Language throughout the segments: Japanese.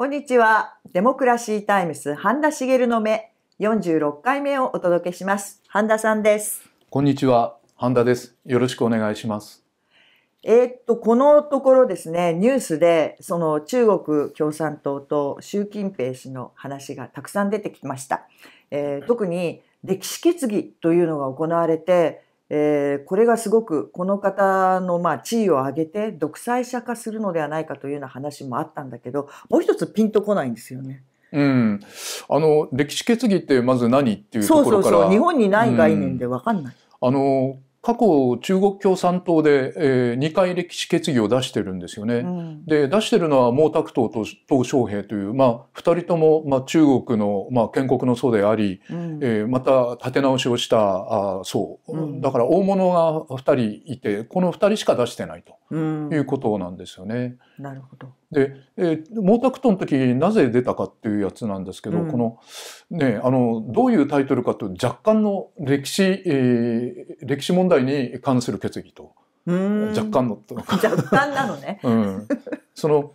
こんにちは。デモクラシータイムス、半田茂の目、46回目をお届けします。半田さんです。こんにちは。半田です。よろしくお願いします。えー、っと、このところですね、ニュースで、その中国共産党と習近平氏の話がたくさん出てきました。えー、特に、歴史決議というのが行われて、えー、これがすごくこの方のまあ地位を上げて独裁者化するのではないかというような話もあったんだけどもう一つピンとこないんですよね。うん、あの歴史決議ってまず何っていうところからそうそうそう日本にない概念で分かんない。うん、あの過去中国共産党で、えー、2回歴史決議を出してるんですよね。うん、で出してるのは毛沢東と鄧小平という、まあ、2人とも、まあ、中国の、まあ、建国の祖であり、うん、えー、また立て直しをしたあうん、だから大物が2人いてこの2人しか出してないということなんですよね。なるほどで、えー、毛沢東の時なぜ出たかっていうやつなんですけど、うん、このねあのどういうタイトルかと若干の歴史、えー、歴史問題に関する決議と若干の 若干なのね、うん、その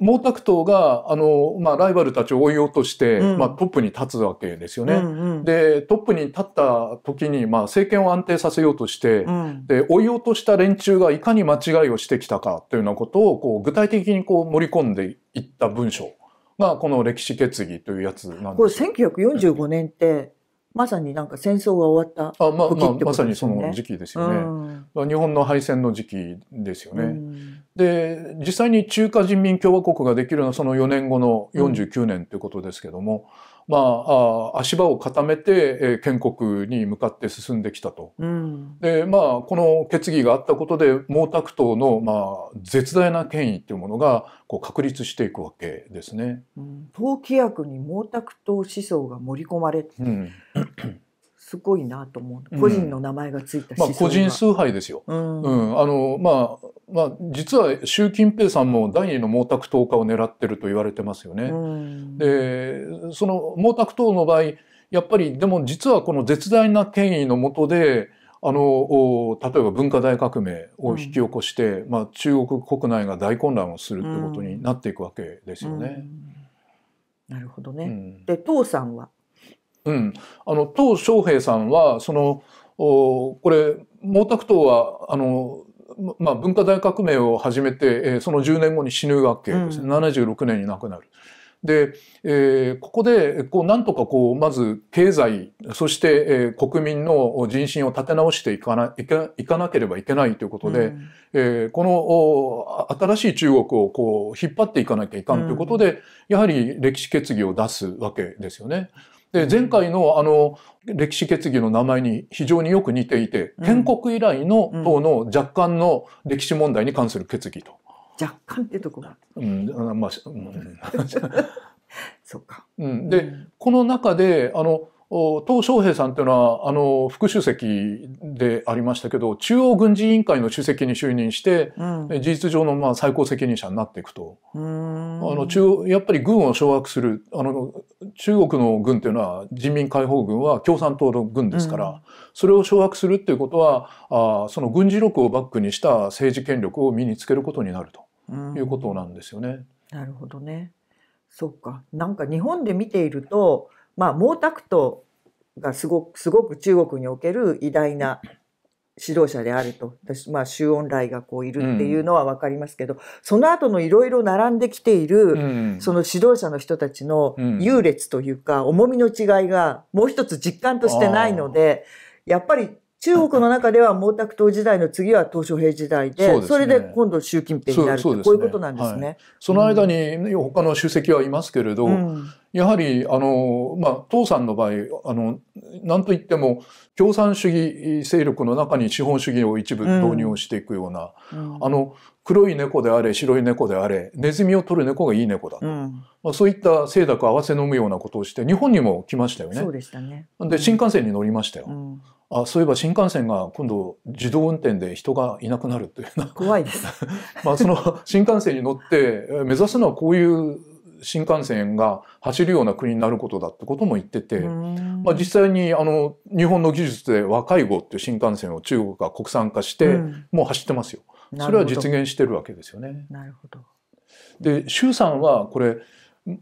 毛沢東があの、まあ、ライバルたちを追い落として、うん、まあ、トップに立つわけですよね。うんうん、でトップに立った時に、まあ、政権を安定させようとして、うん、で追い落とした連中がいかに間違いをしてきたかというようなことをこう具体的にこう盛り込んでいった文章がこの「歴史決議」というやつなんですこれ1945年って、まさになんか戦争が終わった時ってことですよね。あまあまあ、まさにその時期ですよね。うん、日本の敗戦の時期ですよね。で、実際に中華人民共和国ができるのはその4年後の49年ということですけども、うん、まあ足場を固めて、建国に向かって進んできたと。うん、で、まあ、この決議があったことで、毛沢東の、まあ、絶大な権威というものがこう確立していくわけですね。うん、党規約に毛沢東思想が盛り込まれて、うんすごいなと思う、個人の名前がついたまあ、個人崇拝ですよ、うん、うん、あのまあまあ、実は習近平さんも第二の毛沢東化を狙ってると言われてますよね。うん、でその毛沢東の場合やっぱりでも実はこの絶大な権威のもとであの例えば文化大革命を引き起こして、うん、まあ、中国国内が大混乱をするってことになっていくわけですよね。なるほどね、で唐さんはうん。あの、平さんは、その、おこれ、毛沢東は、あの、まあ、文化大革命を始めて、えー、その10年後に死ぬわけですね。うん、76年に亡くなる。で、えー、ここで、こう、なんとかこう、まず経済、そして、えー、国民の人心を立て直していかな、いいかなければいけないということで、うん、えー、この、新しい中国をこう、引っ張っていかなきゃいかんということで、うん、やはり歴史決議を出すわけですよね。で、前回のあの、歴史決議の名前に非常によく似ていて、建国以来の党の若干の歴史問題に関する決議と。若干ってとこが。うん、まあ、うん、そうか。うん、で、この中で、あの、鄧小平さんっていうのは、あの、副主席でありましたけど、中央軍事委員会の主席に就任して、うん、事実上のまあ最高責任者になっていくと。あの、中、やっぱり軍を掌握する、あの、中国の軍っていうのは人民解放軍は共産党の軍ですから、うん、それを掌握するっていうことは、あその軍事力をバックにした政治権力を身につけることになるということなんですよね。なるほどね。そっか。なんか日本で見ていると、まあ、毛沢東がすごく、すごく中国における偉大な指導者であると。まあ、周恩来がこういるっていうのはわかりますけど、うん、その後のいろいろ並んできている、うん、その指導者の人たちの優劣というか、重みの違いがもう一つ実感としてないので、やっぱり中国の中では毛沢東時代の次は鄧小平時代で、そ、ね,、れで今度習近平になると、こういうことなんですね。はい、その間に他の主席はいますけれど、うん、やはりあのまあ父さんの場合あの何と言っても共産主義勢力の中に資本主義を一部導入していくような、うんうん、あの黒い猫であれ白い猫であれネズミを取る猫がいい猫だと、うん、まあ、そういった清濁合わせ飲むようなことをして日本にも来ましたよね。そうでしたねで新幹線に乗りましたよ。うん、あそういえば新幹線が今度自動運転で人がいなくなるというな怖いです まあその新幹線に乗って目指すのはこういう新幹線が走るような国になることだってことも言ってて、まあ、実際にあの日本の技術で若い号っていう新幹線を中国が国産化して、もう走ってますよ。それは実現してるわけですよね。なるほどで周さんはこれね、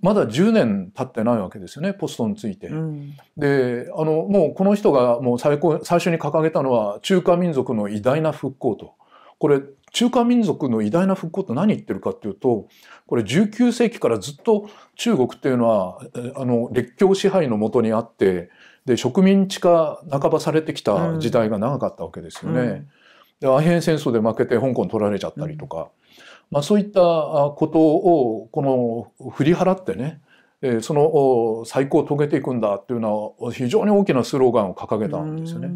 まだ10年経ってないわけですよねポストについて。うん、であのもうこの人がもう最高最初に掲げたのは中華民族の偉大な復興と。これ中華民族の偉大な復興って何言ってるかっていうとこれ19世紀からずっと中国っていうのはあの列強支配のもとにあってで植民地化半ばされてきた時代が長かったわけですよね。うん、でアヘン戦争で負けて香港取られちゃったりとか。うんまあ、そういったことをこの振り払ってねその最高を遂げていくんだというのは非常に大きなスローガンを掲げたんですよね。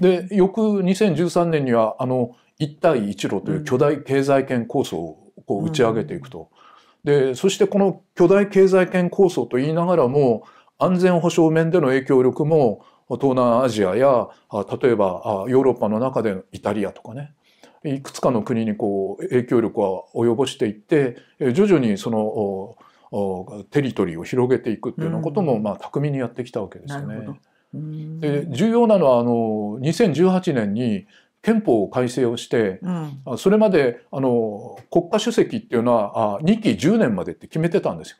で翌2013年にはあの一帯一路という巨大経済圏構想をこう打ち上げていくと。でそしてこの巨大経済圏構想と言いながらも安全保障面での影響力も東南アジアや例えばヨーロッパの中でイタリアとかねいくつかの国にこう影響力は及ぼしていって徐々にそのテリトリーを広げていくっていうようなことも、まあ、巧みにやってきたわけですよね。で重要なのはあの2018年に憲法改正をして、うん、それまであの国家主席っていうのはあ2期10年までって決めてたんですよ。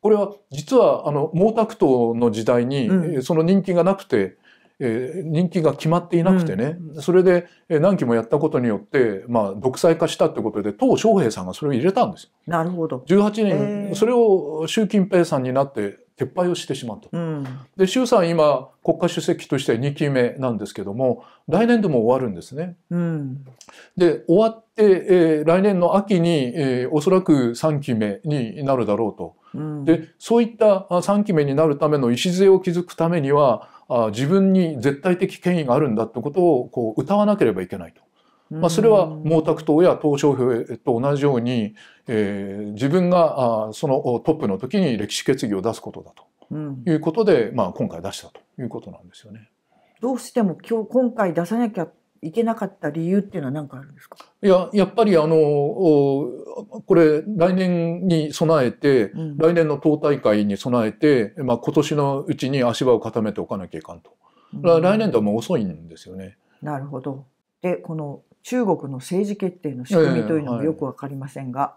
これは実はあの毛沢東の時代に、うん、その人気がなくてえー、人気が決まっていなくてね、うん、それで、何期もやったことによって、まあ、独裁化したってことで、党小平さんがそれを入れたんですよ。なるほど。18年、えー、それを習近平さんになって撤廃をしてしまった。うん、で、習さん今、国家主席として2期目なんですけども、来年でも終わるんですね。うん、で、終わって、えー、来年の秋に、えー、おそらく3期目になるだろうと。でそういった3期目になるための礎を築くためにはあ自分に絶対的権威があるんだってことをこう歌わなければいけないと。まあ、それは毛沢東や鄧小平と同じように、えー、自分があそのトップの時に歴史決議を出すことだということで、うん、まあ、今回出したということなんですよね。どうしても今日今回出さなきゃいけなかった理由っていうのは何かあるんですかいや、やっぱりあの、これ来年に備えて、うん、来年の党大会に備えて、まあ今年のうちに足場を固めておかなきゃいかんと。うん、来年度はもう遅いんですよね。なるほど。で、この中国の政治決定の仕組みというのもよくわかりませんが。えーはい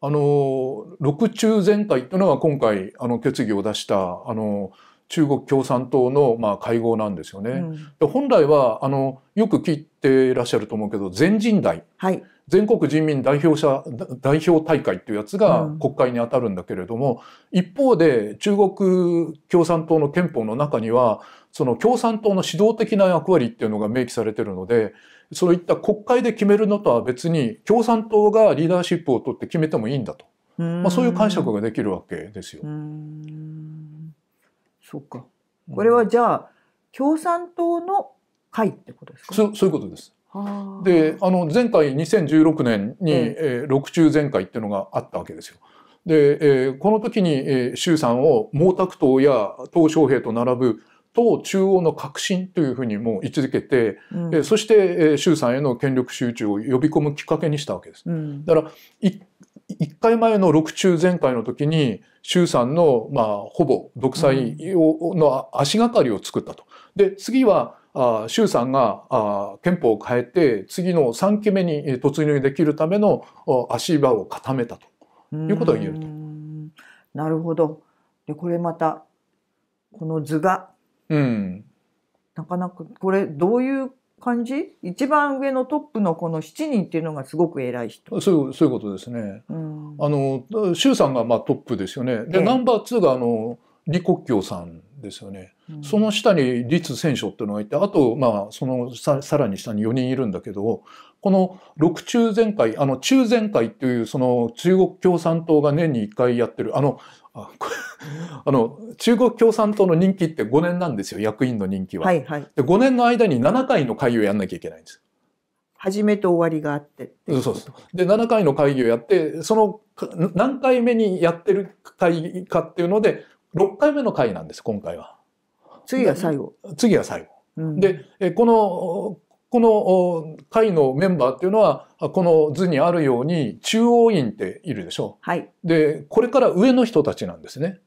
あの、六中全会というのは今回、あの、決議を出した、あの、中国共産党のまあ会合なんですよね。うん、本来はあのよく聞いていらっしゃると思うけど全人代、はい、全国人民代表者代表大会っていうやつが国会にあたるんだけれども、うん、一方で中国共産党の憲法の中にはその共産党の指導的な役割っていうのが明記されてるのでそういった国会で決めるのとは別に共産党がリーダーシップを取って決めてもいいんだと、まあ、そういう解釈ができるわけですよ。そっか。これはじゃあ、共産党の会ってことですか。そそういうことです。で、あの前回2016年に、えー、六中全会っていうのがあったわけですよ。で、えー、この時に、えー、衆参を毛沢東や鄧小平と並ぶ党中央の革新というふうにも位置づけて、うん、そして、えー、衆参への権力集中を呼び込むきっかけにしたわけです。うん、だから一1回前の6中全会の時に、衆参の、まあ、ほぼ独裁の足がかりを作ったと。で、次は、あ衆参があ憲法を変えて、次の3期目に突入できるための足場を固めたということが言えると。なるほど。で、これまた、この図が、うん、なかなかこれどういう感じ一番上のトップのこの7人っていうのがすごく偉い人そうそういうことですね、うん、あの周さんがまあトップですよねで、ナンバー2があの李克強さんですよね、うん、その下に立選手っていうのがいてあとまあそのささらに下に4人いるんだけどこの六中全会あの中全会っていうその中国共産党が年に1回やってるあのあの、中国共産党の任期って5年なんですよ、役員の任期は。はいはい。で、5年の間に7回の会議をやんなきゃいけないんです。始めと終わりがあってそうそうで、7回の会議をやって、その何回目にやってる会議かっていうので、6回目の会議なんです、今回は。次は最後。次は最後。うん、で、このこの会のメンバーっていうのはこの図にあるように中央委員っているでしょう、はい、でこれから上の人たちなんですね。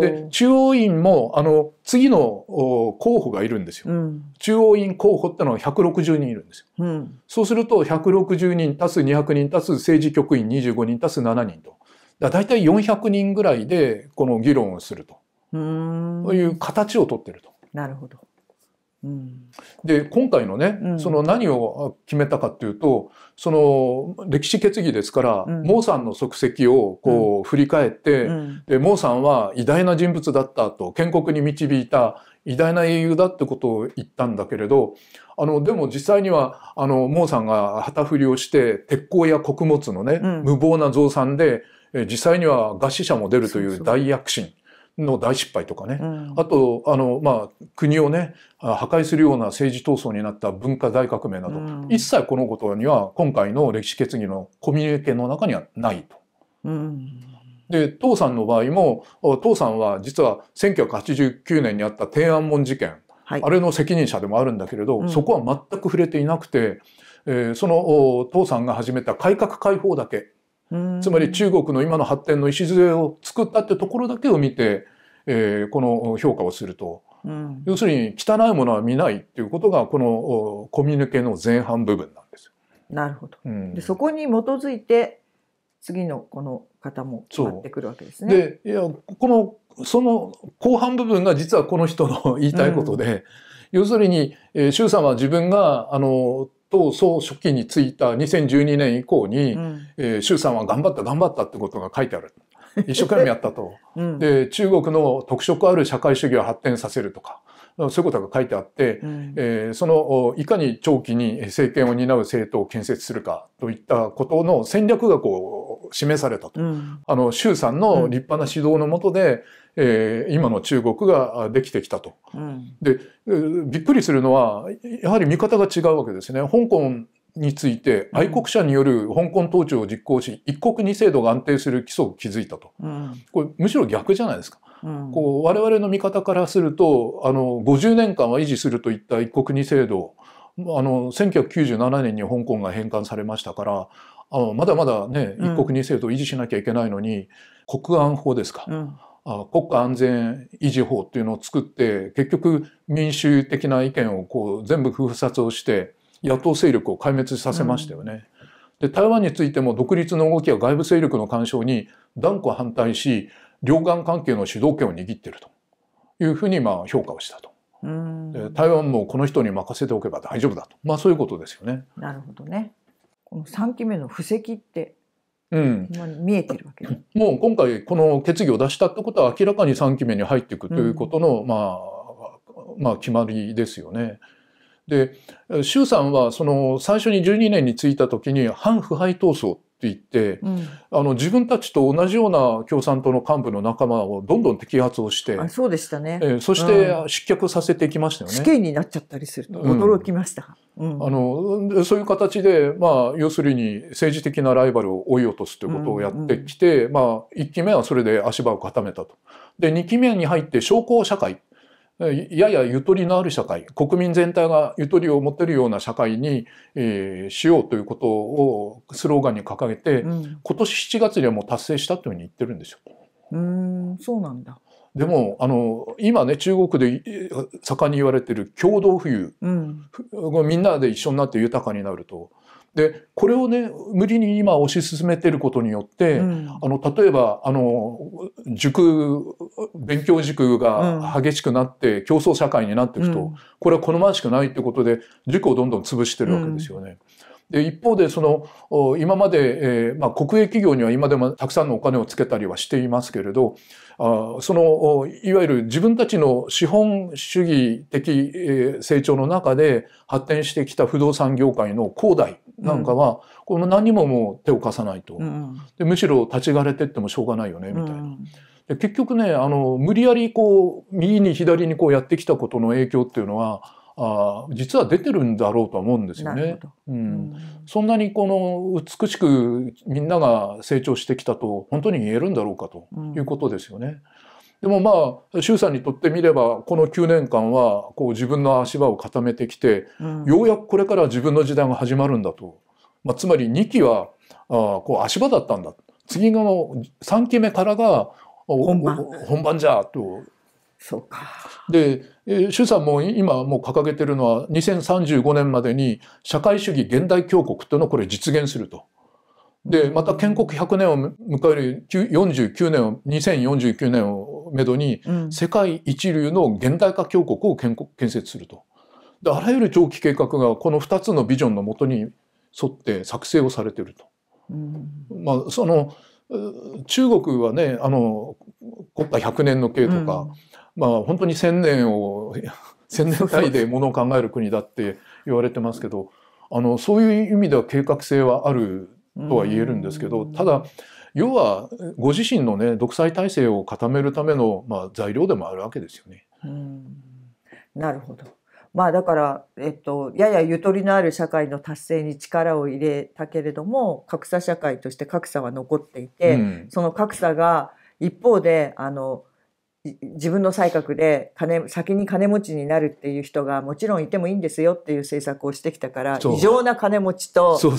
で中央委員もあの次の候補がいるんですよ、うん、中央委員候補ってのは160人いるんですよ、うん、そうすると160人足す200人足す政治局員25人足す7人とだ大体400人ぐらいでこの議論をするという形をとってると。なるほどで今回のね、うん、その何を決めたかっていうとその歴史決議ですから、うん、毛さんの足跡をこう振り返って、うん、で毛さんは偉大な人物だったと建国に導いた偉大な英雄だってことを言ったんだけれどあのでも実際にはあの毛さんが旗振りをして鉄鋼や穀物のね、無謀な増産で実際には餓死者も出るという大躍進。そうそうの大失敗とかね、うん、あとあの、まあ、国をね破壊するような政治闘争になった文化大革命など、うん、一切このことには今回の歴史決議のコミュニケの中にはないと。うん、で唐さんの場合も唐さんは実は1989年にあった天安門事件、はい、あれの責任者でもあるんだけれど、そこは全く触れていなくて、えー、その唐さんが始めた改革開放だけつまり中国の今の発展の礎を作ったってところだけを見て、えー、この評価をすると、うん、要するに汚いものは見ないっていうことがこのコミュニケの前半部分なんですなるほど、うん、でそこに基づいて次のこの方も決まってくるわけですね。でいやこのその後半部分が実はこの人の言いたいことで、うん、要するに、えー、周さんは自分があの党総書記に就いた2012年以降に、うん、えー、習さんは頑張った頑張ったってことが書いてある。一生懸命やったと。うん、で、中国の特色ある社会主義を発展させるとか。そういうことが書いてあって、うん、えー、そのいかに長期に政権を担う政党を建設するかといったことの戦略がこう示されたと。うん、あの、周さんの立派な指導のもとで、うん、えー、今の中国ができてきたと、うん、で、びっくりするのは、やはり見方が違うわけですね。香港について愛国者による香港統治を実行し、一国二制度が安定する基礎を築いたと。これむしろ逆じゃないですか。うん、こう我々の見方からするとあの50年間は維持するといった一国二制度あの1997年に香港が返還されましたからあまだまだね、一国二制度を維持しなきゃいけないのに、うん、国安法ですか、うん、あ国家安全維持法っていうのを作って結局民主的な意見をこう全部封殺をして野党勢力を壊滅させましたよね。うん、で台湾についても独立の動きは外部勢力の干渉に断固反対し両岸関係の主導権を握っているというふうにまあ評価をしたと。台湾もこの人に任せておけば大丈夫だと、まあ、そういうことですよね。なるほどねこの3期目の布石ってうん、見えてるわけもう今回この決議を出したってことは明らかに3期目に入っていくということの、うん、まあ、まあ決まりですよね。で周さんはその最初に12年に就いた時に反腐敗闘争って言って、うん、あの自分たちと同じような共産党の幹部の仲間をどんどん摘発をして、そうでしたね、えー、そして失脚させていきましたよね。死刑になっちゃったりすると驚きました。うん、あのそういう形で、まあ、要するに政治的なライバルを追い落とすということをやってきて、うんうん、まあ、1期目はそれで足場を固めたと。で2期目に入って商工社会。ややゆとりのある社会、国民全体がゆとりを持てるような社会に、えー、しようということをスローガンに掲げて、うん、今年7月にはもう達成したというふうに言ってるんですよ。うんそうなんだでもあの今ね中国で盛んに言われてる共同富裕、うん、みんなで一緒になって豊かになるとでこれをね無理に今推し進めてることによって、うん、あの例えばあの塾勉強塾が激しくなって、うん、競争社会になっていくと、うん、これは好ましくないってことで塾をどんどん潰してるわけですよね。で一方でその今まで、えーまあ、国営企業には今でもたくさんのお金をつけたりはしていますけれどあそのいわゆる自分たちの資本主義的、成長の中で発展してきた不動産業界の恒大なんかは、この何ももう手を貸さないと、でむしろ立ち枯れてってもしょうがないよねみたいな。で結局ねあの無理やりこう右に左にこうやってきたことの影響っていうのはあ実は出てるんだろうと思うんですよね。うん、そんなにこの美しくみんなが成長してきたと本当に言えるんだろうかということですよね。うんでもまあ、周さんにとってみれば、この9年間は、こう自分の足場を固めてきて、うん、ようやくこれから自分の時代が始まるんだと。まあ、つまり2期は、あこう足場だったんだ。次の3期目からが、本番本番じゃと。そうか。で、周さんも今もう掲げてるのは2035年までに社会主義現代強国というのをこれ実現すると。で、また建国100年を迎える49年を、2049年ををめどに、世界一流の現代化強国を建設すると。であらゆる長期計画がこの2つのビジョンのもとに沿って作成をされてると。うん、まあ、その中国はねあの国家100年の計とか、うん、まあ本当に1,000年を1,000年単位でものを考える国だって言われてますけどあのそういう意味では計画性はあるとは言えるんですけど、うん、ただ要はご自身のね独裁体制を固めるための、まあ、材料でもあるわけですよね。うんなるほど。まあだから、えっと、ややゆとりのある社会の達成に力を入れたけれども格差社会として格差は残っていて、うん、その格差が一方であの自分の才覚で金先に金持ちになるっていう人がもちろんいてもいいんですよっていう政策をしてきたから異常な金持ちとそ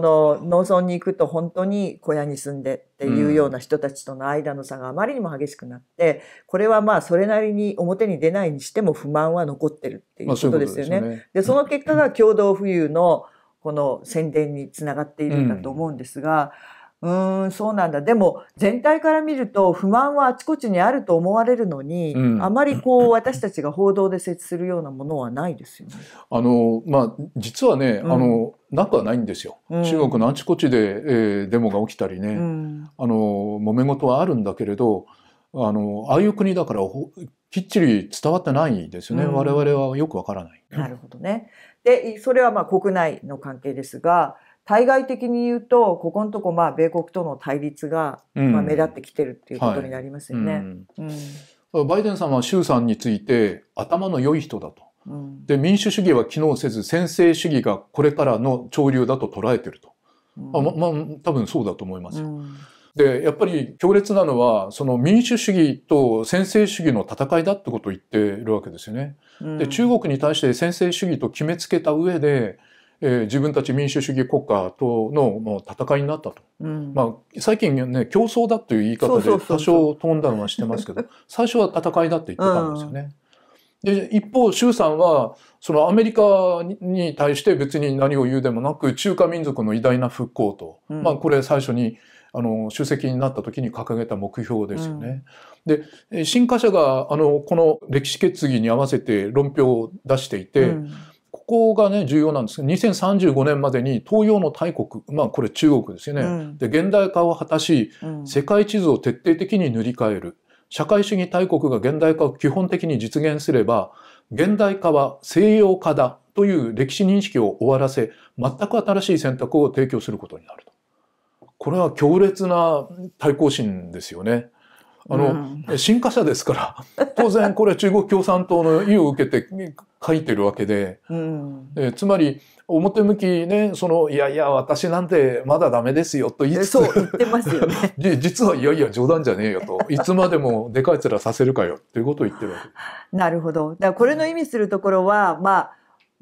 の農村に行くと本当に小屋に住んでっていうような人たちとの間の差があまりにも激しくなって、うん、これはまあそれなりに表に出ないにしても不満は残ってるっていうことですよね。まあ、ううで、ね、その結果が共同富裕のこの宣伝につながっているんだと思うんですが、うんうん、そうなんだ。でも、全体から見ると不満はあちこちにあると思われるのに、うん、あまりこう、私たちが報道で接するようなものはないですよね。あの、まあ、実はね、うん、あの、なくはないんですよ。中国のあちこちで、えー、デモが起きたりね、あの、揉め事はあるんだけれど、あの、ああいう国だから、きっちり伝わってないですよね。我々はよくわからない。なるほどね。で、それはまあ国内の関係ですが、対外的に言うとここのとこまあ米国との対立がまあ目立ってきてるっていうことになりますよね。バイデンさんは衆参について頭の良い人だと。うん、で民主主義は機能せず専制主義がこれからの潮流だと捉えてると。うん、あままあ多分そうだと思いますよ。うんでやっぱり強烈なのはその民主主義と専制主義の戦いだってことを言ってるわけですよね。で中国に対して専制主義と決めつけた上でえー、自分たち民主主義国家とのもう戦いになったと、うん、まあ、最近ね競争だという言い方で多少飛んだのはしてますけど 最初は戦いだって言ってたんですよね。うん、で一方衆さんはそのアメリカに対して別に何を言うでもなく中華民族の偉大な復興と、うん、まあ、これ最初にあの主席になった時に掲げた目標ですよね。で新華社があのこの歴史決議に合わせて論評を出していて。ここがね重要なんですけど2035年までに東洋の大国まあこれ中国ですよね、うん、で現代化を果たし、世界地図を徹底的に塗り替える社会主義大国が現代化を基本的に実現すれば現代化は西洋化だという歴史認識を終わらせ全く新しい選択を提供することになると。これは強烈な対抗心ですよね。あの、うん、新華社ですから、当然これ中国共産党の意を受けて書いてるわけで、うん、えつまり、表向きね、その、いやいや、私なんてまだダメですよと言いつつ、そう言ってますよね。実は、いやいや、冗談じゃねえよと、いつまでもでかい面させるかよっていうことを言ってるわけ。なるほど。だからこれの意味するところは、まあ、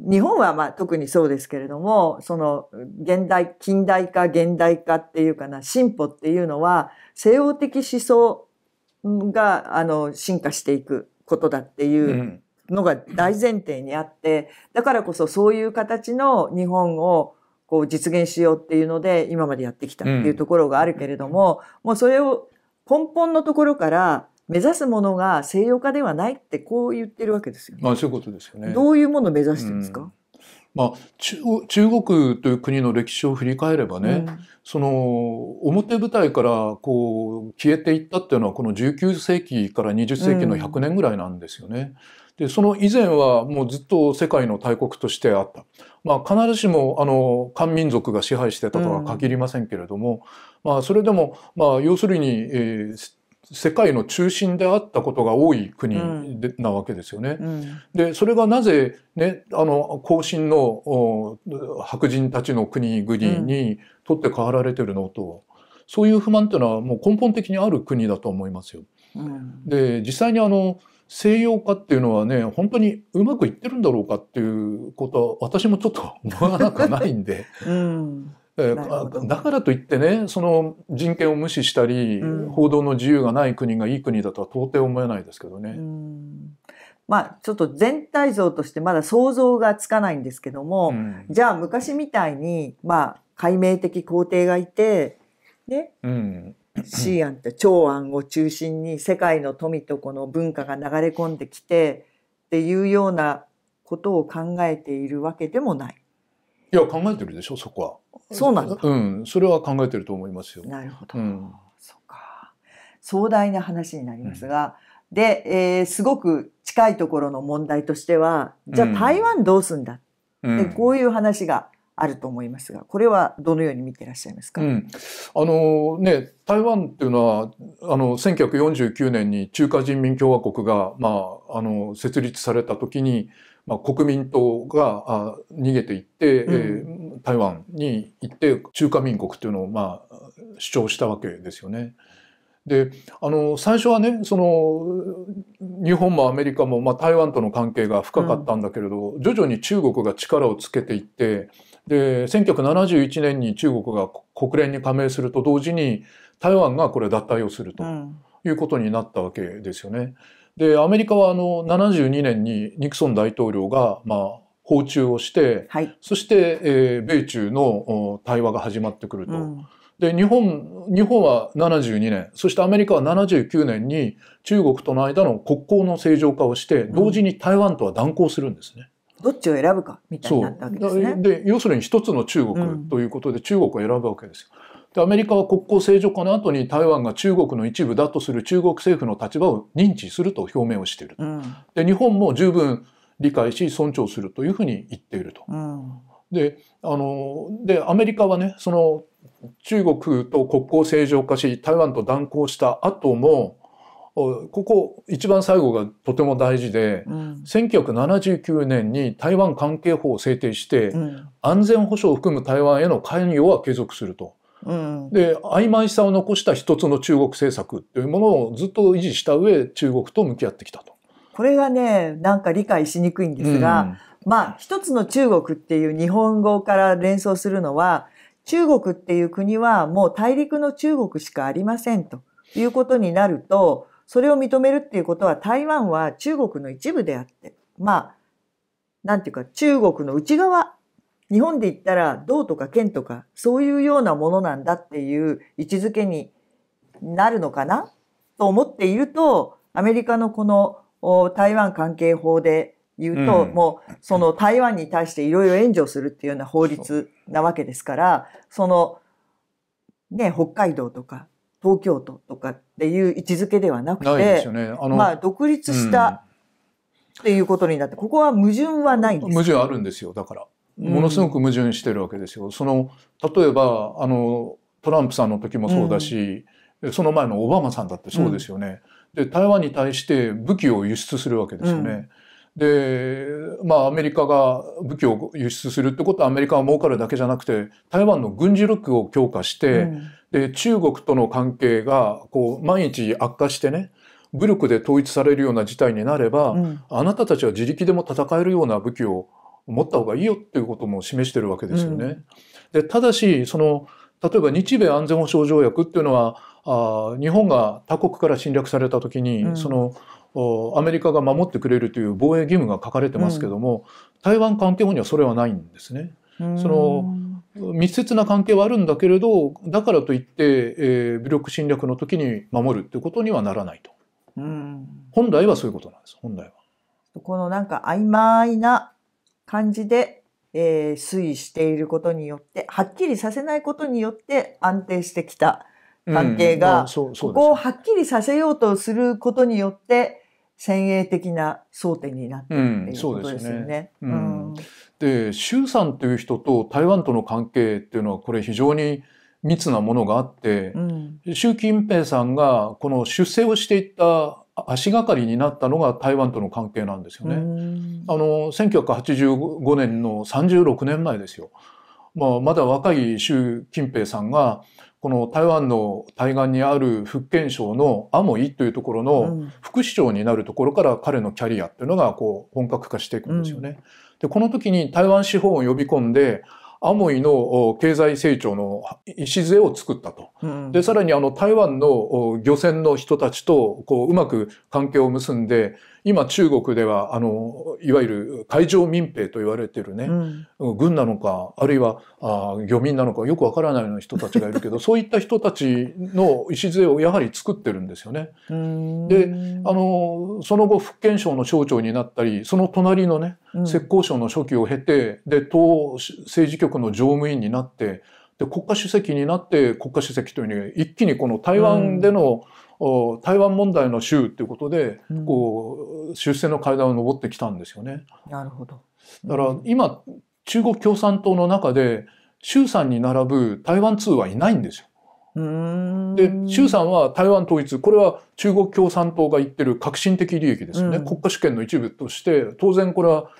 日本はまあ特にそうですけれども、その現代、近代化、現代化っていうかな、進歩っていうのは、西欧的思想があの進化していくことだっていうのが大前提にあって、だからこそそういう形の日本をこう実現しようっていうので今までやってきたっていうところがあるけれども、もうそれを根本のところから目指すものが西洋化ではないってこう言ってるわけですよね。あそういうことですよね。どういうものを目指してるんですか、まあ、中国という国の歴史を振り返ればね、うん、その表舞台からこう消えていったっていうのはこの19世紀から20世紀の100年ぐらいなんですよね。うん、でその以前はもうずっと世界の大国としてあった。まあ、必ずしもあの漢民族が支配してたとは限りませんけれども、うん、まあ、それでも、まあ、要するに、えー、世界の中心であったことが多い国で、なわけですよね。うんでそれがなぜ、ね、あの後進の白人たちの国々に取って代わられてるのと、そういう不満っていうのはもう根本的にある国だと思いますよ。で実際にあの西洋化っていうのはね本当にうまくいってるんだろうかっていうことは私もちょっと思わなくないんで、うん、えー、だからといってねその人権を無視したり、うん、報道の自由がない国がいい国だとは到底思えないですけどね。まあ、ちょっと全体像としてまだ想像がつかないんですけども、うん、じゃあ昔みたいに、まあ、解明的皇帝がいて、ね、うん、シーアンって長安を中心に世界の富とこの文化が流れ込んできてっていうようなことを考えているわけでもない。いや考えてるでしょそこは。そうなんだ。うん、それは考えてると思いますよ。なるほど。うん、そうか。壮大な話になりますが、うん、で、えー、すごく近いところの問題としては、じゃあ台湾どうすんだ、うん、でこういう話があると思いますが、これはどのように見ていらっしゃいますか。うん、あのね、台湾っていうのは、あの1949年に中華人民共和国がまああの設立された時に。まあ、国民党が逃げていって、うん、えー、台湾に行って中華民国というのをまあ主張したわけですよね。であの最初はねその日本もアメリカも、まあ、台湾との関係が深かったんだけれど、うん、徐々に中国が力をつけていってで1971年に中国が国連に加盟すると同時に台湾がこれ脱退をするということになったわけですよね。うんでアメリカはあの72年にニクソン大統領が、まあ、訪中をして、はい、そして、えー、米中の対話が始まってくると。うん、で日本日本は72年そしてアメリカは79年に中国との間の国交の正常化をして同時に台湾とは断交するんですね。うん、どっちを選ぶかみたいになったわけですね。で要するに一つの中国ということで中国を選ぶわけですよ。で、アメリカは国交正常化の後に台湾が中国の一部だとする中国政府の立場を認知すると表明をしている。うん、で、日本も十分理解し尊重するというふうに言っていると。うん、で、あの、で、アメリカはね、その中国と国交正常化し、台湾と断交した後も、ここ一番最後がとても大事で、うん、1979年に台湾関係法を制定して、うん、安全保障を含む台湾への関与は継続すると。で曖昧さを残した一つの中国政策というものをずっと維持した上中国と向き合ってきたと。これがねなんか理解しにくいんですが、うん、まあ一つの中国っていう日本語から連想するのは中国っていう国はもう大陸の中国しかありませんということになるとそれを認めるっていうことは台湾は中国の一部であってまあなんていうか中国の内側日本で言ったら道とか県とかそういうようなものなんだっていう位置づけになるのかなと思っているとアメリカのこの台湾関係法で言うと、うん、もうその 台湾に対していろいろ援助するっていうような法律なわけですからそのね北海道とか東京都とかっていう位置づけではなくて、ね、まあ独立した、うん、っていうことになって、ここは矛盾はないんです矛盾あるんですよ、だから。ものすごく矛盾してるわけですよ。その例えばあのトランプさんの時もそうだし、うん、その前のオバマさんだってそうですよね。で台湾に対して武器を輸出するわけですよね。で、まあ、アメリカが武器を輸出するってことはアメリカが儲かるだけじゃなくて、台湾の軍事力を強化して、うん、で、中国との関係が、こう、毎日悪化してね、武力で統一されるような事態になれば、うん、あなたたちは自力でも戦えるような武器を思った方がいいよっていうことも示してるわけですよね。うん、でただしその例えば日米安全保障条約っていうのはあ日本が他国から侵略された時に、うん、そのアメリカが守ってくれるという防衛義務が書かれてますけども、うん、台湾関係法にはそれはないんですね。その密接な関係はあるんだけれどだからといって、えー、武力侵略の時に守るってことにはならないと、うん、本来はそういうことなんです本来は。このなんか曖昧な感じで、えー、推移していることによってはっきりさせないことによって安定してきた関係が、うん、ここをはっきりさせようとすることによって先鋭的な争点になってるっいうことですよね。ん、で周さんという人と台湾との関係っていうのはこれ非常に密なものがあって、うん、習近平さんがこの出世をしていった足がかりになったのが台湾との関係なんですよね。あの1985年の36年前ですよ。まあ、まだ若い習近平さんがこの台湾の対岸にある福建省のアモイというところの副市長になるところから彼のキャリアっていうのがこう本格化していくんですよね。でこの時に台湾司法を呼び込んでアモイの経済成長の礎を作ったと。で、さらにあの台湾の漁船の人たちとこううまく関係を結んで、今中国ではあの、いわゆる海上民兵と言われてるね、うん、軍なのか、あるいはあ漁民なのかよくわからないような人たちがいるけど、そういった人たちの礎をやはり作ってるんですよね。で、あの、その後福建省の省庁になったり、その隣のね、浙江省の初期を経て、で、党政治局の常務委員になって、で、国家主席になって国家主席というふう一気にこの台湾での、うん、台湾問題の州ということで、うん、こう、出世の階段を上ってきたんですよね。なるほど。だから今、中国共産党の中で、衆参に並ぶ台湾通はいないんですよ。で、衆参は台湾統一、これは中国共産党が言ってる革新的利益ですよね。うん、国家主権の一部として、当然これは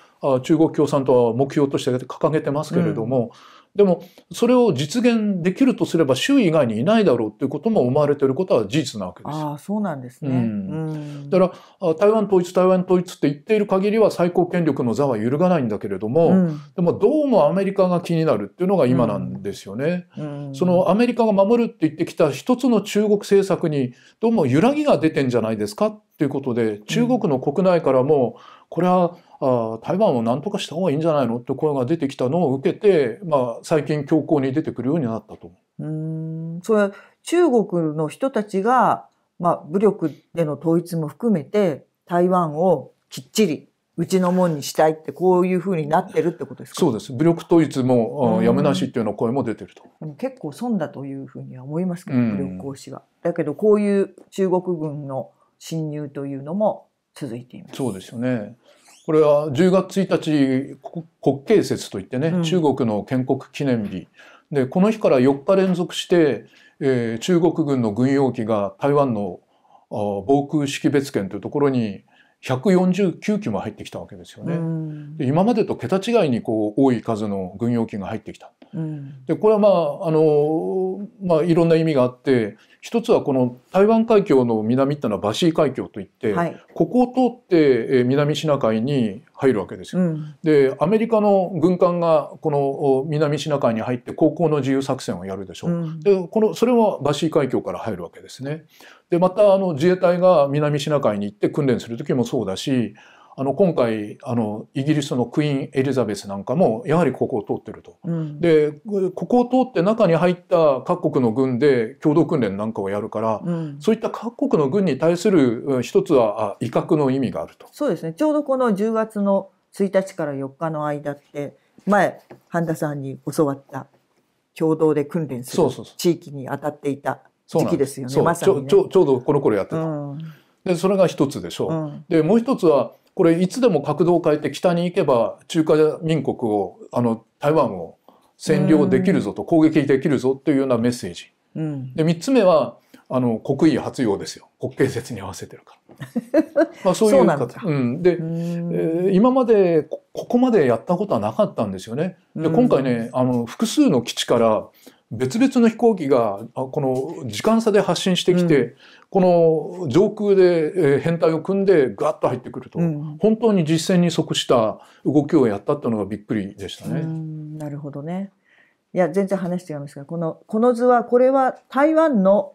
中国共産党は目標として掲げてますけれども、うん、でもそれを実現できるとすれば州以外にいないだろうということも生まれていることは事実なわけです。あそうなんですね、うん、だから台湾統一台湾統一って言っている限りは最高権力の座は揺るがないんだけれども、うん、でもどうもアメリカが気になるっていうのが今なんですよね。そのアメリカが守るって言ってきた一つの中国政策にどうも揺らぎが出てんじゃないですかっていうことで中国の国内からもこれはあ台湾を何とかした方がいいんじゃないのって声が出てきたのを受けて、まあ、最近強硬に出てくるようになったとうんそれ中国の人たちが、まあ、武力での統一も含めて台湾をきっちりうちのもんにしたいってこういうふうになってるってことですかそうです武力統一もやめなしっていうような声も出てると結構損だというふうには思いますけど武力行使はだけどこういう中国軍の侵入というのも続いていますそうですよねこれは10月1日国慶節といってね、うん、中国の建国記念日でこの日から4日連続して、えー、中国軍の軍用機が台湾の防空識別圏というところに149機も入ってきたわけですよね。で今までと桁違いにこう多い数の軍用機が入ってきた。でこれはまああの、まあ、いろんな意味があって一つはこの台湾海峡の南ってのはバシー海峡といって、はい、ここを通って南シナ海に入るわけですよ。うん、でアメリカの軍艦がこの南シナ海に入って航行の自由作戦をやるでしょう。うん、でこのそれはバシー海峡から入るわけですね。でまたあの自衛隊が南シナ海に行って訓練する時もそうだしあの今回あのイギリスのクイーン・エリザベスなんかもやはりここを通ってると、うん、でここを通って中に入った各国の軍で共同訓練なんかをやるから、うん、そういった各国の軍に対する一つは威嚇の意味があるとそうですねちょうどこの10月の1日から4日の間って前半田さんに教わった共同で訓練する地域に当たっていた時期ですよねまさに、ね、ちょちょうどこの頃やってた。うん、でそれが一つでしょう、でもう一つはこれいつでも角度を変えて北に行けば中華民国をあの台湾を占領できるぞと攻撃できるぞというようなメッセージ。うん、で3つ目はあの国威発揚ですよ国慶節に合わせてるから まあそういう形う、うん、で、えー、今までここまでやったことはなかったんですよね。で今回ねあの複数の基地から別々の飛行機がこの時間差で発進してきて、うん、この上空で編隊を組んでガッと入ってくると、うん、本当に実戦に即した動きをやったっていうのがびっくりでしたね。なるほどね。いや全然話違いますがこのこの図はこれは台湾の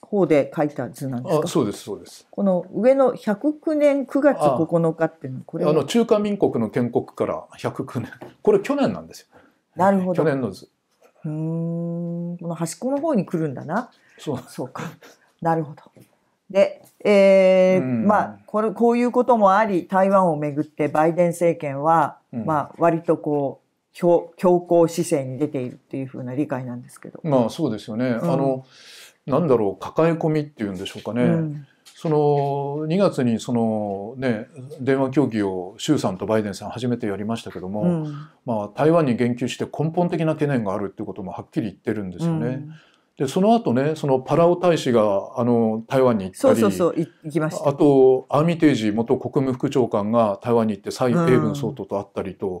方で書いた図なんですか。そうですそうです。この上の109年9月9日っていうのこれあの中華民国の建国から109年これ去年なんですよ。なるほど。去年の図。うん、この端っこの方に来るんだな。そう。そうか。なるほど。で、えー、うん、まあ、これ、こういうこともあり、台湾をめぐってバイデン政権は、うん、まあ、割とこう、強硬姿勢に出ているっていうふうな理解なんですけど。まあ、そうですよね。うん、あの、なんだろう、抱え込みっていうんでしょうかね。その2月にその、ね、電話協議を習さんとバイデンさん初めてやりましたけども、うん、まあ、台湾に言及して根本的な懸念があるっていうこともはっきり言ってるんですよね。うん、でその後ねそのパラオ大使があの台湾に行ったりあとアーミテージ元国務副長官が台湾に行って蔡英文総統と会ったりと、うん、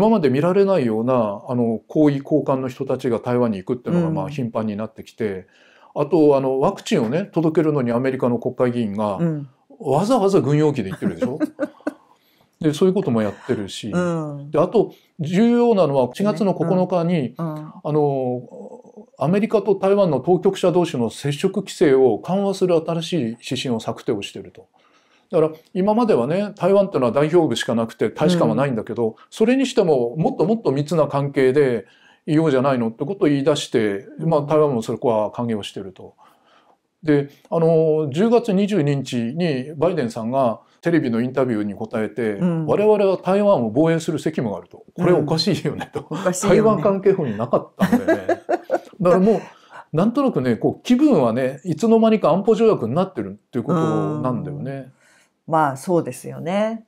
今まで見られないようなあの高位高官の人たちが台湾に行くっていうのがまあ頻繁になってきて。あとあのワクチンをね届けるのにアメリカの国会議員が、うん、わざわざ軍用機で行ってるでしょ でそういうこともやってるし、うん、であと重要なのは4月の9日に、うん、あのアメリカと台湾の当局者同士の接触規制を緩和する新しい指針を策定をしてると。だから今まではね台湾っていうのは代表部しかなくて大使館はないんだけど、それにしてももっともっと密な関係でいようじゃないのってことを言い出して、まあ、台湾もそこは歓迎をしていると。であの10月22日にバイデンさんがテレビのインタビューに答えて、うん、我々は台湾を防衛する責務があるとこれおかしいよねと、うん、ね台湾関係法になかったんだよね。だからもうなんとなくねこう気分はねいつの間にか安保条約になってるっていうことなんだよね。うん、まあそうですよね。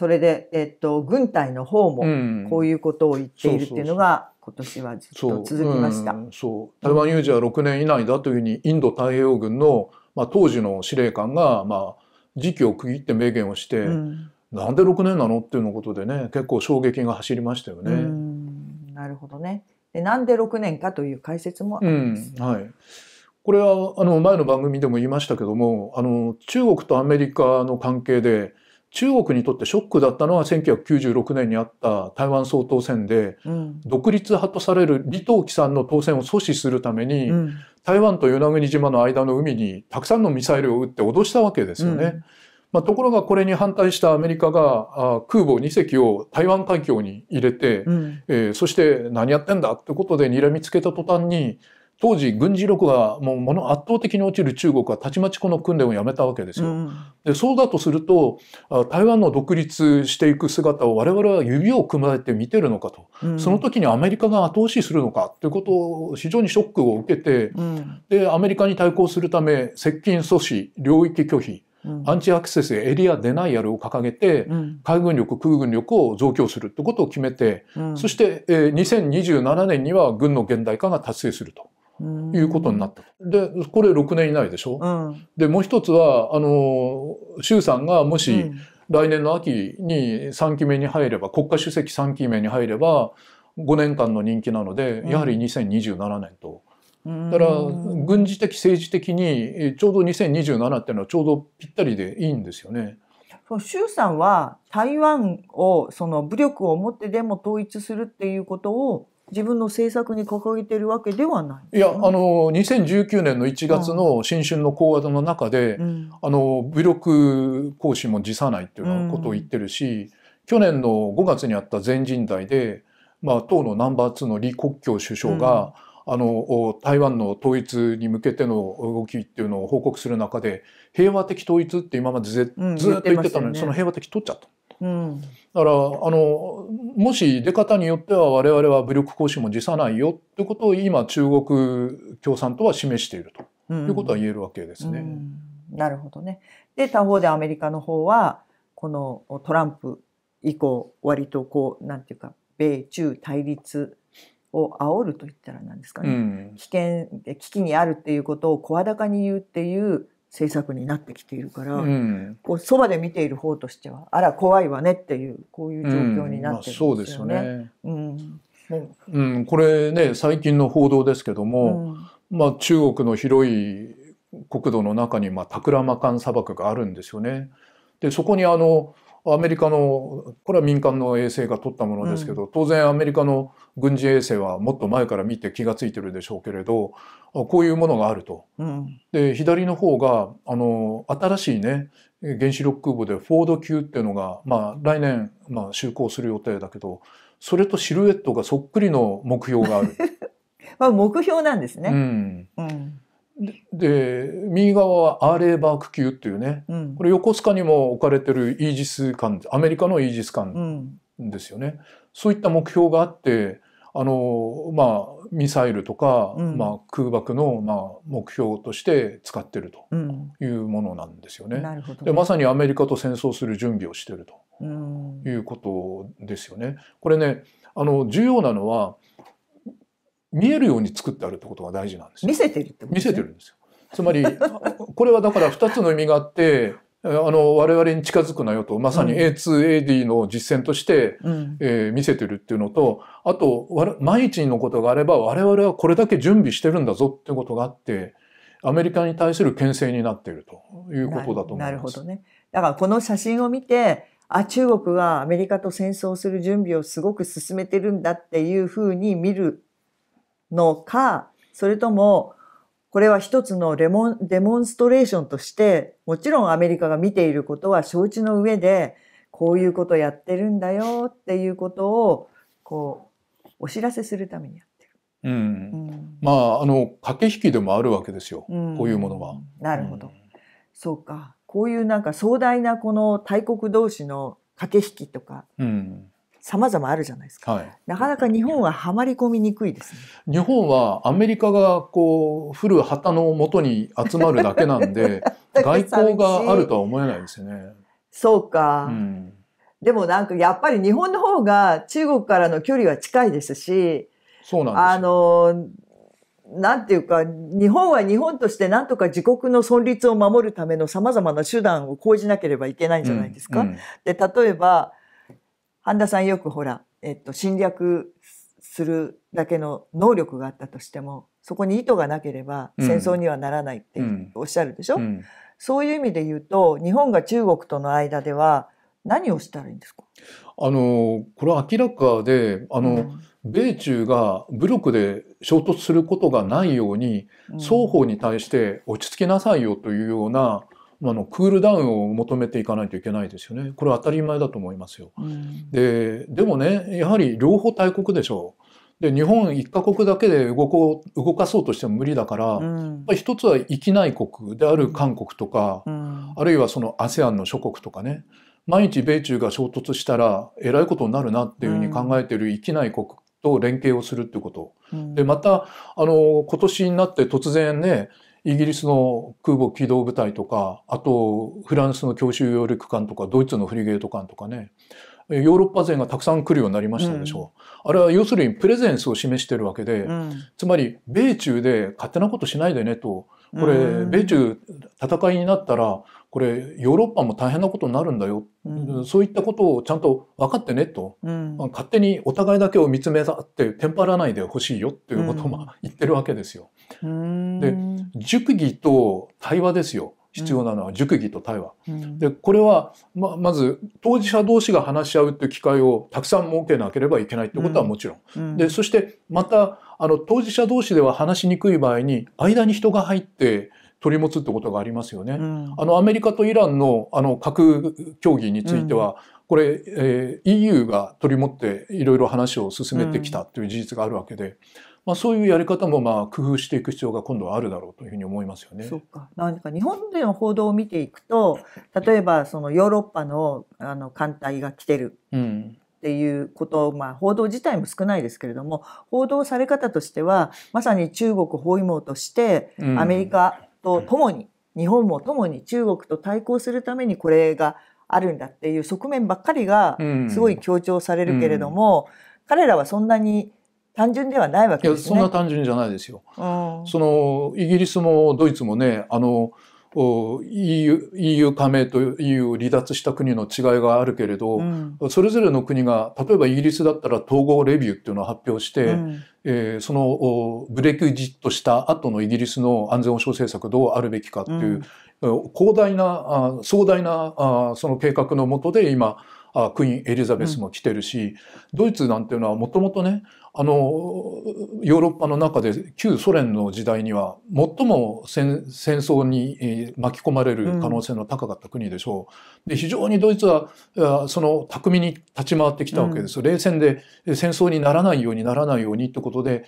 それで、えっと、軍隊の方もこういうことを言っているっていうのが、今年はずっと続きました。そう、台湾有事は6年以内だというふうにインド太平洋軍の、まあ、当時の司令官が、まあ、時期を区切って明言をして、うん、なんで6年なのっていうのことでね結構衝撃が走りましたよね。なるほどねでなんで6年かという解説もあります。はいこれはあの前の番組でも言いましたけどもあの中国とアメリカの関係で中国にとってショックだったのは1996年にあった台湾総統選で、うん、独立派とされる李登輝さんの当選を阻止するために、うん、台湾と与那国島の間の海にたくさんのミサイルを撃って脅したわけですよね。うん、まあ、ところがこれに反対したアメリカが空母2隻を台湾海峡に入れて、えー、そして何やってんだってことで睨みつけた途端に当時軍事力がもうもの圧倒的に落ちる中国はたちまちこの訓練をやめたわけですよ。うん、でそうだとすると台湾の独立していく姿を我々は指を組まれて見てるのかと、うん、その時にアメリカが後押しするのかということを非常にショックを受けて、うん、でアメリカに対抗するため接近阻止領域拒否アンチアクセスエリアデナイアルを掲げて、海軍力空軍力を増強するってことを決めて、そして、2027年には軍の現代化が達成すると。いうことになった。で、これ6年以内でしょ、うん、で、もう一つは、あの、衆さんがもし、来年の秋に3期目に入れば、国家主席3期目に入れば、5年間の任期なので、やはり2027年と。うん、だから軍事的政治的にちょうど2027っていうのはちょうどぴったりでいいんですよね。習さんは台湾をその武力を持ってでも統一するっていうことを自分の政策に掲げているわけではない、ね、いやあの2019年の1月の新春の講話の中で、うん、あの武力行使も辞さないっていうようなことを言ってるし、うん、去年の5月にあった全人代で、まあ、党のナンバー2の李克強首相が、うん、あの台湾の統一に向けての動きっていうのを報告する中で平和的統一って今までず,、っと言ってたのに、ね、その平和的取っちゃった。うん、だからあのもし出方によっては我々は武力行使も辞さないよってことを今中国共産党は示していると、いうことは言えるわけですね。うん、なるほどね。で他方でアメリカの方はこのトランプ以降割とこうなんていうか米中対立を煽ると言ったらなんですかね、危険危機にあるっていうことを声高に言うっていう政策になってきているから、うん、こうそばで見ている方としてはあら怖いわねっていうこういう状況になってるんですよね。うんこれね最近の報道ですけども、うん、まあ、中国の広い国土の中に、まあ、タクラマカン砂漠があるんですよね。でそこにあのアメリカのこれは民間の衛星が撮ったものですけど、うん、当然アメリカの軍事衛星はもっと前から見て気が付いてるでしょうけれどこういうものがあると。うん、で左の方があの新しいね原子力空母でフォード級っていうのが、まあ、来年、まあ、就航する予定だけどそれとシルエットがそっくりの目標がある。まあ目標なんですね、うん、うんで右側はアーレーバーク級っていうね、うん、これ横須賀にも置かれてるイージス艦アメリカのイージス艦ですよね、うん、そういった目標があってあの、まあ、ミサイルとか、うん、まあ、空爆の、まあ、目標として使ってるというものなんですよね。ねでまさにアメリカと戦争する準備をしてるということですよね。これねあの重要なのは見えるように作ってあるってことが大事なんです見せてるってこと、ね、見せてるんですよ。つまり、これはだから2つの意味があって、あの、我々に近づくなよと、まさに A2AD の実践として、うん、えー、見せてるっていうのと、あと、万一のことがあれば、我々はこれだけ準備してるんだぞってことがあって、アメリカに対する牽制になっているということだと思います。なるほどね。だからこの写真を見て、あ、中国がアメリカと戦争する準備をすごく進めてるんだっていうふうに見るのか、それとも、これは一つのレモンデモンストレーションとして、もちろんアメリカが見ていることは承知の上で、こういうことやってるんだよっていうことを、こう、お知らせするためにやってる。うん。うん、まあ、あの、駆け引きでもあるわけですよ。うん、こういうものは。なるほど。うん、そうか。こういうなんか壮大なこの大国同士の駆け引きとか、うん、さまざまあるじゃないですか、はい、なかなか日本ははまり込みにくいです、ね、日本はアメリカがこう古旗のもとに集まるだけなんで 外交があるとは思えないですよね。そうか、うん、でもなんかやっぱり日本の方が中国からの距離は近いですしそうなんですあのなんていうか、日本は日本としてなんとか自国の存立を守るためのさまざまな手段を講じなければいけないんじゃないですか。うんうん、で、例えば、半田さんよくほら、えっと、侵略するだけの能力があったとしてもそこに意図がなければ戦争にはならないっておっしゃるでしょ、うんうん、そういう意味で言うと日本が中国との間では何をしたらいいんですかあのこれは明らかであの、うん、米中が武力で衝突することがないように、双方に対して落ち着きなさいよというようなあのクールダウンを求めていかないといけないですよね。これは当たり前だと思いますよ。ででもねやはり両方大国でしょう。で日本一カ国だけで動こう動かそうとしても無理だから、一つは域内国である韓国とか、あるいはその ASEAN の諸国とかね毎日米中が衝突したらえらいことになるなっていうふうに考えている域内国と連携をするってこと。でまたあの今年になって突然ねイギリスの空母機動部隊とか、あとフランスの強襲揚陸艦とか、ドイツのフリゲート艦とかね、ヨーロッパ勢がたくさん来るようになりましたでしょう。うん、あれは要するにプレゼンスを示してるわけで、うん、つまり米中で勝手なことしないでねと、これ、米中戦いになったら、これヨーロッパも大変なことになるんだよ、うん、そういったことをちゃんと分かってねと、うん、勝手にお互いだけを見つめ合ってテンパらないでほしいよっていうことも言ってるわけですよ。うん、で熟議と対話ですよ。必要なのは熟議と対話。うん、で、これはま、まず当事者同士が話し合うっていう機会をたくさん設けなければいけないってことはもちろん。うんうん、で、そしてまた、あの、当事者同士では話しにくい場合に、間に人が入って、取り持つってことがありますよね。うん、あのアメリカとイランのあの核協議については、うん、これ、えー、EU が取り持っていろいろ話を進めてきたという事実があるわけで。まあ、そういうやり方もまあ工夫していく必要が今度はあるだろうというふうに思いますよね。そうかなんか日本での報道を見ていくと例えばそのヨーロッパのあの艦隊が来てるっていうことを、まあ、報道自体も少ないですけれども報道され方としてはまさに中国包囲網としてアメリカ、とともに、日本もともに中国と対抗するためにこれがあるんだっていう側面ばっかりがすごい強調されるけれども、彼らはそんなに単純ではないわけですね。そんな単純じゃないですよ。うん、そのイギリスもドイツもね、あの EU, EU 加盟と EU 離脱した国の違いがあるけれど、うん、それぞれの国が例えばイギリスだったら統合レビューっていうのを発表して、うん、えー、そのブレキジットした後のイギリスの安全保障政策どうあるべきかっていう、うん、広大なあ壮大なあその計画のもとで今あクイーン・エリザベスも来てるし、ドイツなんていうのはもともとねあのヨーロッパの中で旧ソ連の時代には最も戦争に巻き込まれる可能性の高かった国でしょう。で非常にドイツはその巧みに立ち回ってきたわけです。うん、冷戦で戦争にならないようにならないようにってことで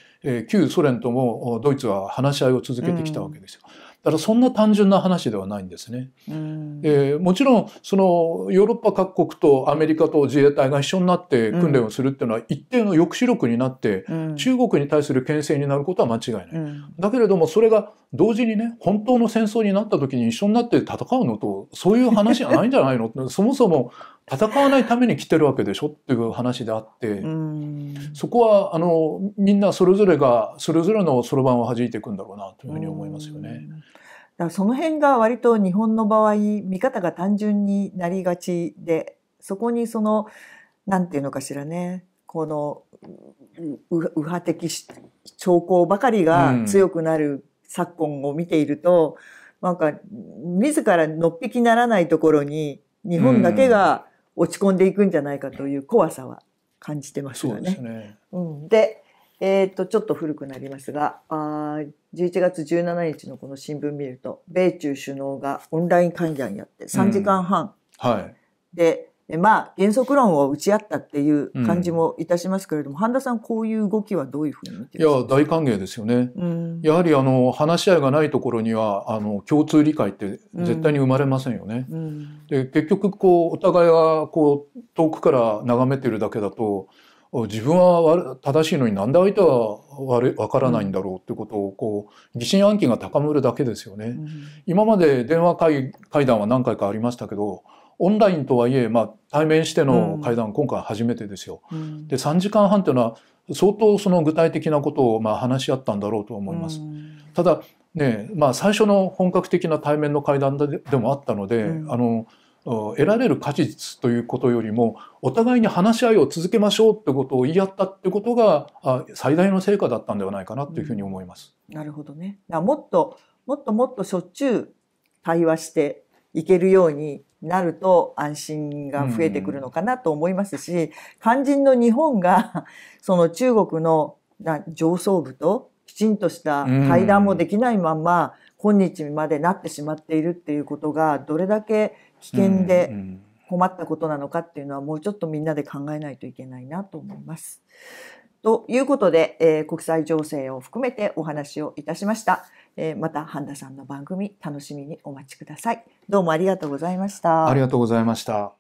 旧ソ連ともドイツは話し合いを続けてきたわけですよ。うんだからそんな単純な話ではないんですね。えー、もちろんそのヨーロッパ各国とアメリカと自衛隊が一緒になって訓練をするっていうのは一定の抑止力になって、中国に対する牽制になることは間違いない。だけれどもそれが同時にね本当の戦争になった時に一緒になって戦うのとそういう話じゃないんじゃないのそもそも戦わないために来てるわけでしょっていう話であってそこはあのみんなそれぞれがそれぞれのそろばんを弾いていくんだろうなというふうに思いますよね。だからその辺が割と日本の場合見方が単純になりがちでそこにその何て言うのかしらねこの右派的兆候ばかりが強くなる昨今を見ていると、うん、なんか自らのっぴきならないところに日本だけが落ち込んでいくんじゃないかという怖さは感じてますよね。で、ねうんえー、っとちょっと古くなりますがあ11月17日のこの新聞見ると米中首脳がオンライン会談やって3時間半、うん、はい、でまあ原則論を打ち合ったっていう感じもいたしますけれども、うん、半田さんこういう動きはどういうふうに見ていや大歓迎ですよね、うん、やはりあの話し合いがないところにはあの共通理解って絶対に生まれませんよね。うん、で結局こうお互いがこう遠くから眺めてるだけだと自分は正しいのになんで相手は悪わからないんだろうってことをこう疑心暗鬼が高まるだけですよね。今まで電話会会談は何回かありましたけどオンラインとはいえ、まあ、対面しての会談、今回初めてですよ。で3時間半というのは相当その具体的なことをまあ話し合ったんだろうと思います。ただねまあ、最初の本格的な対面の会談ででもあったので、あの得られる果実ということよりもお互いに話し合いを続けましょうってことを言い合ったってことが最大の成果だったんではないかなというふうに思います。うん、なるほどねもっともっともっとしょっちゅう対話していけるようになると安心が増えてくるのかなと思いますし、肝心の日本が その中国の上層部ときちんとした会談もできないまま今日までなってしまっているっていうことがどれだけ危険で困ったことなのかっていうのはもうちょっとみんなで考えないといけないなと思います。ということで、えー、国際情勢を含めてお話をいたしました。えー、また半田さんの番組楽しみにお待ちください。どうもありがとうございました。ありがとうございました。